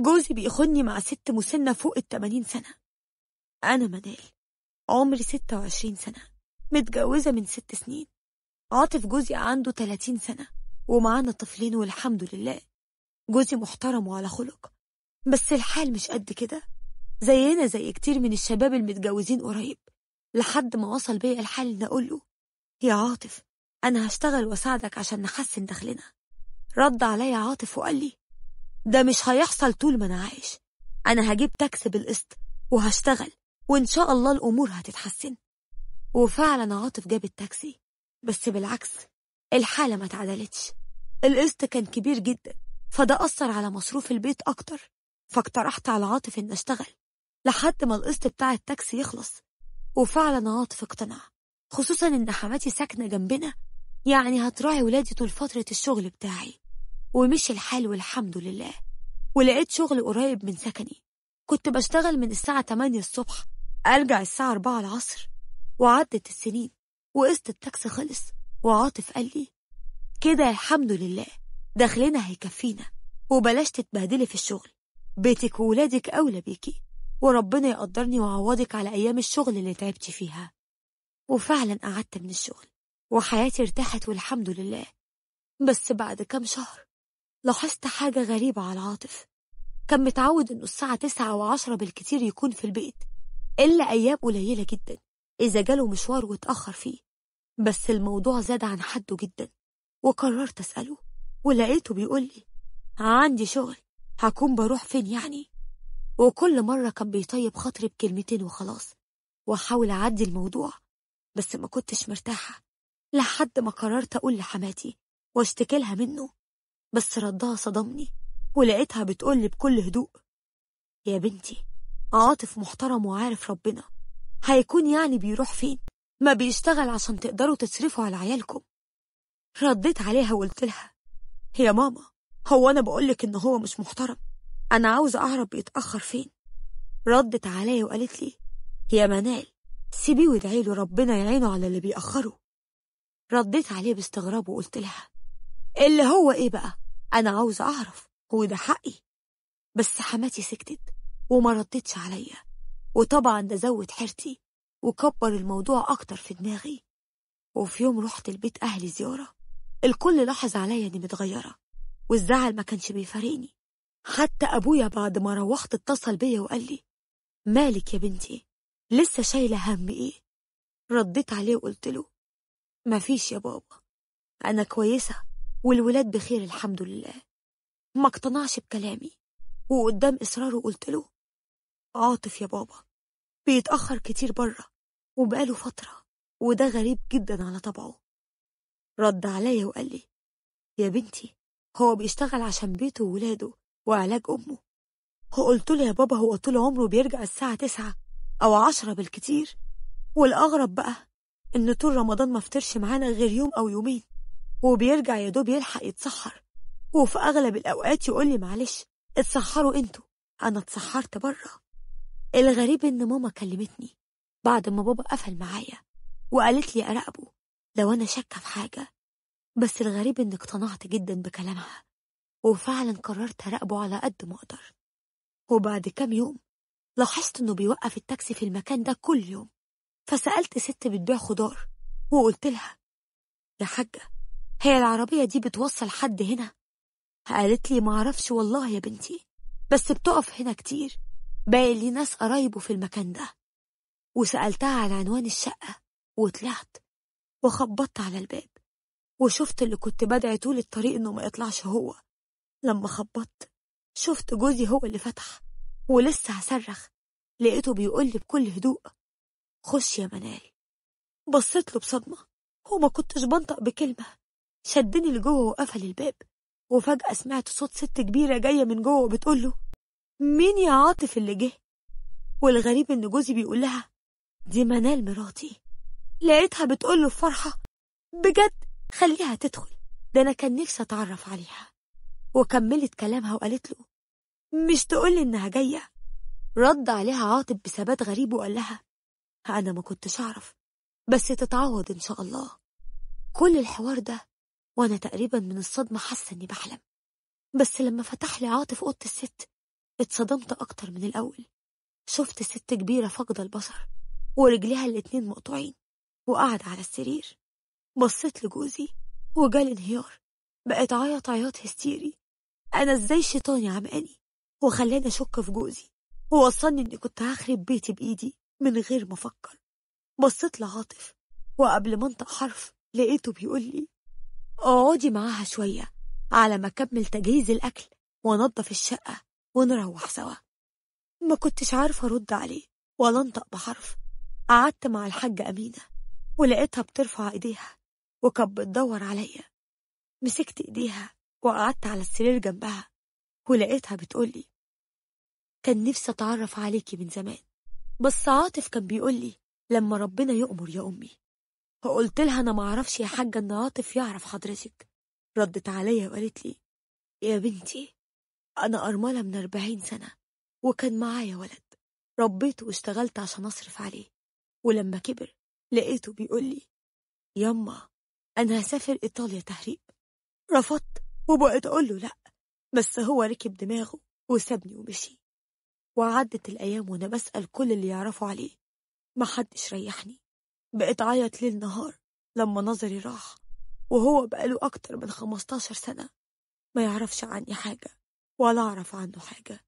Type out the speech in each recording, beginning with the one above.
جوزي بيخني مع ست مسنة فوق التمانين سنة أنا منال عمري ستة وعشرين سنة متجوزة من ست سنين عاطف جوزي عنده تلاتين سنة ومعانا طفلين والحمد لله جوزي محترم وعلى خلق بس الحال مش قد كده زينا زي كتير من الشباب المتجوزين قريب لحد ما وصل بيا الحال إن أقول له يا عاطف أنا هشتغل وأساعدك عشان نحسن دخلنا رد عليا عاطف وقال لي ده مش هيحصل طول ما أنا عايش أنا هجيب تاكس بالقسط وهشتغل وإن شاء الله الأمور هتتحسن وفعلا عاطف جاب التاكسي بس بالعكس الحالة ما اتعدلتش القسط كان كبير جدا فده أثر على مصروف البيت أكتر فاقترحت على عاطف إن أشتغل لحد ما القسط بتاع التاكسي يخلص وفعلا عاطف اقتنع خصوصا إن حماتي ساكنة جنبنا يعني هتراعي ولادي طول فترة الشغل بتاعي ومشي الحال والحمد لله ولقيت شغل قريب من سكني كنت بشتغل من الساعة 8 الصبح أرجع الساعة 4 العصر وعدت السنين وقسط التاكسي خلص وعاطف قال لي كده الحمد لله دخلنا هيكفينا وبلاش تتبهدلي في الشغل بيتك وولادك أولى بيكي وربنا يقدرني ويعوضك على أيام الشغل اللي تعبتي فيها وفعلا قعدت من الشغل وحياتي ارتاحت والحمد لله بس بعد كام شهر لاحظت حاجة غريبة على عاطف كان متعود إنه الساعة تسعة وعشرة بالكتير يكون في البيت إلا أيام قليلة جدا إذا جاله مشوار واتأخر فيه بس الموضوع زاد عن حده جدا وقررت أسأله ولقيته بيقول لي عندي شغل هكون بروح فين يعني وكل مرة كان بيطيب خاطري بكلمتين وخلاص وأحاول أعدي الموضوع بس ما كنتش مرتاحة لحد ما قررت أقول لحماتي واشتكي لها منه بس ردها صدمني ولقيتها بتقولي بكل هدوء يا بنتي عاطف محترم وعارف ربنا هيكون يعني بيروح فين ما بيشتغل عشان تقدروا تصرفوا على عيالكم رديت عليها وقلت لها يا ماما هو انا بقولك ان هو مش محترم انا عاوزه اعرف بيتاخر فين ردت عليا وقالت لي يا منال سيبيه وادعي له ربنا يعينه على اللي بيأخره رديت عليه باستغراب وقلت لها اللي هو ايه بقى أنا عاوز أعرف هو ده حقي بس حماتي سكتت وما ردتش عليا وطبعا ده زود حيرتي وكبر الموضوع أكتر في دماغي وفي يوم رحت البيت أهلي زيارة الكل لاحظ عليا إني متغيرة والزعل ما كانش بيفارقني حتى أبويا بعد ما روحت اتصل بيا وقال لي مالك يا بنتي لسه شايلة هم إيه رديت عليه وقلت له مفيش يا بابا أنا كويسة والولاد بخير الحمد لله ما اقتنعش بكلامي وقدام إصراره قلت له عاطف يا بابا بيتأخر كتير بره وبقاله فترة وده غريب جدا على طبعه رد عليا وقال لي يا بنتي هو بيشتغل عشان بيته وولاده وعلاج أمه وقلت له يا بابا هو طول عمره بيرجع الساعة تسعة أو عشرة بالكتير والأغرب بقى إن طول رمضان ما فطرش معانا غير يوم أو يومين وبيرجع يا دوب يلحق يتسحر وفي أغلب الأوقات يقول لي معلش اتسحروا انتوا أنا اتسحرت بره الغريب إن ماما كلمتني بعد ما بابا قفل معايا وقالت لي أراقبه لو أنا شاكة في حاجة بس الغريب إني اقتنعت جدا بكلامها وفعلا قررت أراقبه على قد ما أقدر وبعد كام يوم لاحظت إنه بيوقف التاكسي في المكان ده كل يوم فسألت ست بتبيع خضار وقلت لها يا حاجة هي العربية دي بتوصل حد هنا قالت لي معرفش والله يا بنتي بس بتقف هنا كتير باقي لي ناس قرايبه في المكان ده وسألتها عن عنوان الشقة وطلعت وخبطت على الباب وشفت اللي كنت بدعي طول الطريق انه ما يطلعش هو لما خبطت شفت جوزي هو اللي فتح ولسه هصرخ لقيته بيقول لي بكل هدوء خش يا منال بصيت له بصدمة ما كنتش بنطق بكلمة شدني لجوه وقفل الباب وفجأة سمعت صوت ست كبيرة جاية من جوه وبتقول له مين يا عاطف اللي جه؟ والغريب إن جوزي بيقول لها دي منال مراتي لقيتها بتقول له بفرحة بجد خليها تدخل ده أنا كان نفسي أتعرف عليها وكملت كلامها وقالت له مش تقولي إنها جاية رد عليها عاطف بثبات غريب وقال لها أنا ما كنتش أعرف بس تتعوض إن شاء الله كل الحوار ده وأنا تقريبا من الصدمة حاسة إني بحلم بس لما فتح لي عاطف أوضة الست اتصدمت أكتر من الأول شفت ست كبيرة فاقدة البصر ورجليها الاتنين مقطوعين وقعد على السرير بصيت لجوزي وجالي انهيار بقت عيط عياط هستيري أنا إزاي شيطاني عمقاني وخلاني أشك في جوزي ووصلني إني كنت هخرب بيتي بإيدي من غير ما أفكر بصيت لعاطف وقبل ما أنطق حرف لقيته بيقول لي اقعدي معاها شوية على ما أكمل تجهيز الأكل وأنضف الشقة ونروح سوا ما كنتش عارفة أرد عليه ولا أنطق بحرف قعدت مع الحاجة أمينة ولقيتها بترفع إيديها وكانت بتدور عليا مسكت إيديها وقعدت على السرير جنبها ولقيتها بتقولي كان نفسي أتعرف عليكي من زمان بس عاطف كان بيقولي لما ربنا يأمر يا أمي فقلت لها أنا معرفش يا حاجة إن عاطف يعرف حضرتك ردت عليا وقالت لي يا بنتي أنا أرملة من أربعين سنة وكان معايا ولد ربيته واشتغلت عشان أصرف عليه ولما كبر لقيته بيقول لي يما أنا هسافر إيطاليا تهريب رفضت وبقيت أقول له لأ بس هو ركب دماغه وسابني ومشي وعدت الأيام وأنا بسأل كل اللي يعرفوا عليه محدش ريحني بقيت عيط ليل نهار لما نظري راح وهو بقاله أكتر من 15 سنة ما يعرفش عني حاجة ولا أعرف عنه حاجة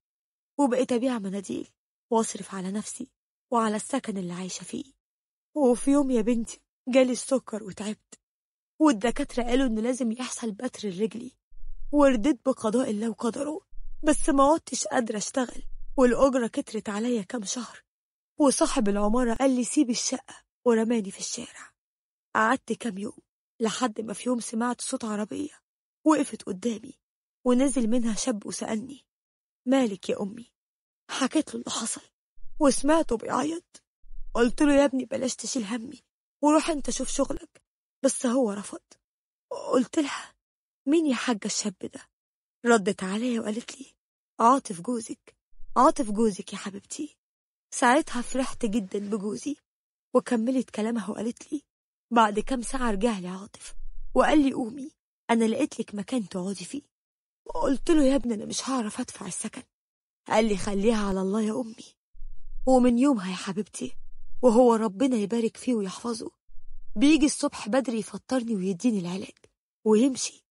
وبقيت أبيع مناديل وأصرف على نفسي وعلى السكن اللي عايشة فيه وفي يوم يا بنتي جالي السكر وتعبت والدكاترة قالوا إن لازم يحصل بتر لرجلي ورديت بقضاء الله وقدره بس ما عدتش قادرة أشتغل والأجرة كترت عليا كام شهر وصاحب العمارة قال لي سيب الشقة ورماني في الشارع قعدت كام يوم لحد ما في يوم سمعت صوت عربية وقفت قدامي ونزل منها شاب وسألني مالك يا أمي حكيت له اللي حصل وسمعته بيعيط قلت له يا ابني بلاش تشيل همي وروح انت شوف شغلك بس هو رفض قلت لها مين يا حاجة الشاب ده ردت عليا وقالت لي عاطف جوزك عاطف جوزك يا حبيبتي ساعتها فرحت جدا بجوزي وكملت كلامها وقالت لي بعد كام ساعة رجع لي عاطف وقال لي قومي أنا لقيت لك مكان تقعدي فيه وقلت له يا ابني أنا مش هعرف أدفع السكن قال لي خليها على الله يا أمي ومن يومها يا حبيبتي وهو ربنا يبارك فيه ويحفظه بيجي الصبح بدري يفطرني ويديني العلاج ويمشي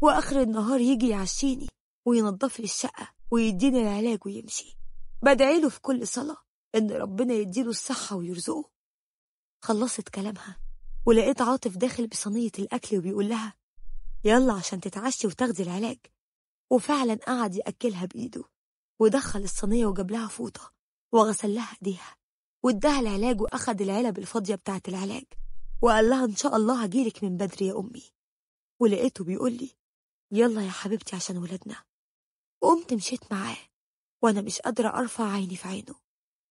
وآخر النهار يجي يعشيني وينظف لي الشقة ويديني العلاج ويمشي بدعيله في كل صلاة إن ربنا يديله الصحة ويرزقه خلصت كلامها ولقيت عاطف داخل بصينية الأكل وبيقول لها يلا عشان تتعشي وتاخدي العلاج وفعلا قعد يأكلها بإيده ودخل الصينية وجاب لها فوطة وغسل لها إيديها واداها العلاج وأخد العلب الفاضية بتاعة العلاج وقال لها إن شاء الله هجيلك من بدري يا أمي ولقيته بيقول لي يلا يا حبيبتي عشان ولادنا قمت مشيت معاه وأنا مش قادرة أرفع عيني في عينه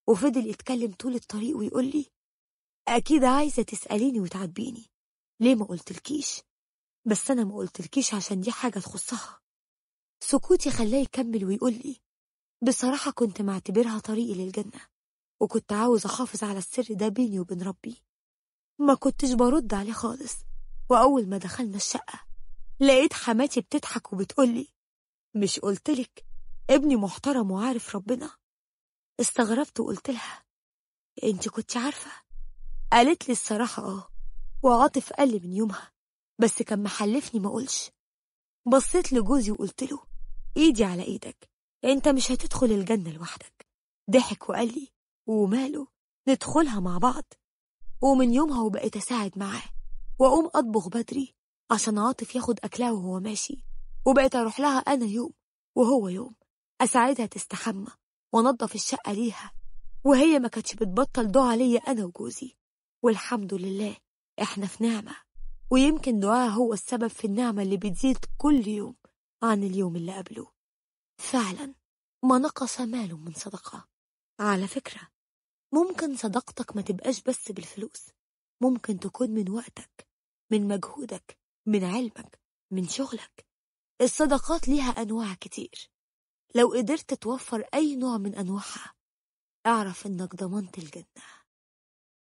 وفضل يتكلم طول الطريق ويقول لي أكيد عايزة تسأليني وتعبيني ليه ما قلتلكيش بس أنا ما قلتلكيش عشان دي حاجة تخصها سكوتي خلاه يكمل ويقول لي بصراحة كنت معتبرها طريقي للجنة وكنت عاوز أحافظ على السر ده بيني وبين ربي ما كنتش برد عليه خالص وأول ما دخلنا الشقة لقيت حماتي بتضحك وبتقولي مش قلتلك ابني محترم وعارف ربنا استغربت وقلت لها انت كنت عارفة قالت لي الصراحة اه وعاطف قال لي من يومها بس كان محلفني ما اقولش بصيت لجوزي وقلت له ايدي على ايدك انت مش هتدخل الجنة لوحدك ضحك وقال لي وماله ندخلها مع بعض ومن يومها وبقيت اساعد معاه واقوم اطبخ بدري عشان عاطف ياخد اكلها وهو ماشي وبقيت اروح لها انا يوم وهو يوم اساعدها تستحمى وانضف الشقة ليها وهي ما كانتش بتبطل دعاء ليا انا وجوزي والحمد لله إحنا في نعمة ويمكن دعاء هو السبب في النعمة اللي بتزيد كل يوم عن اليوم اللي قبله فعلا ما نقص ماله من صدقة على فكرة ممكن صدقتك ما تبقاش بس بالفلوس ممكن تكون من وقتك من مجهودك من علمك من شغلك الصدقات ليها أنواع كتير لو قدرت توفر أي نوع من أنواعها اعرف إنك ضمنت الجنة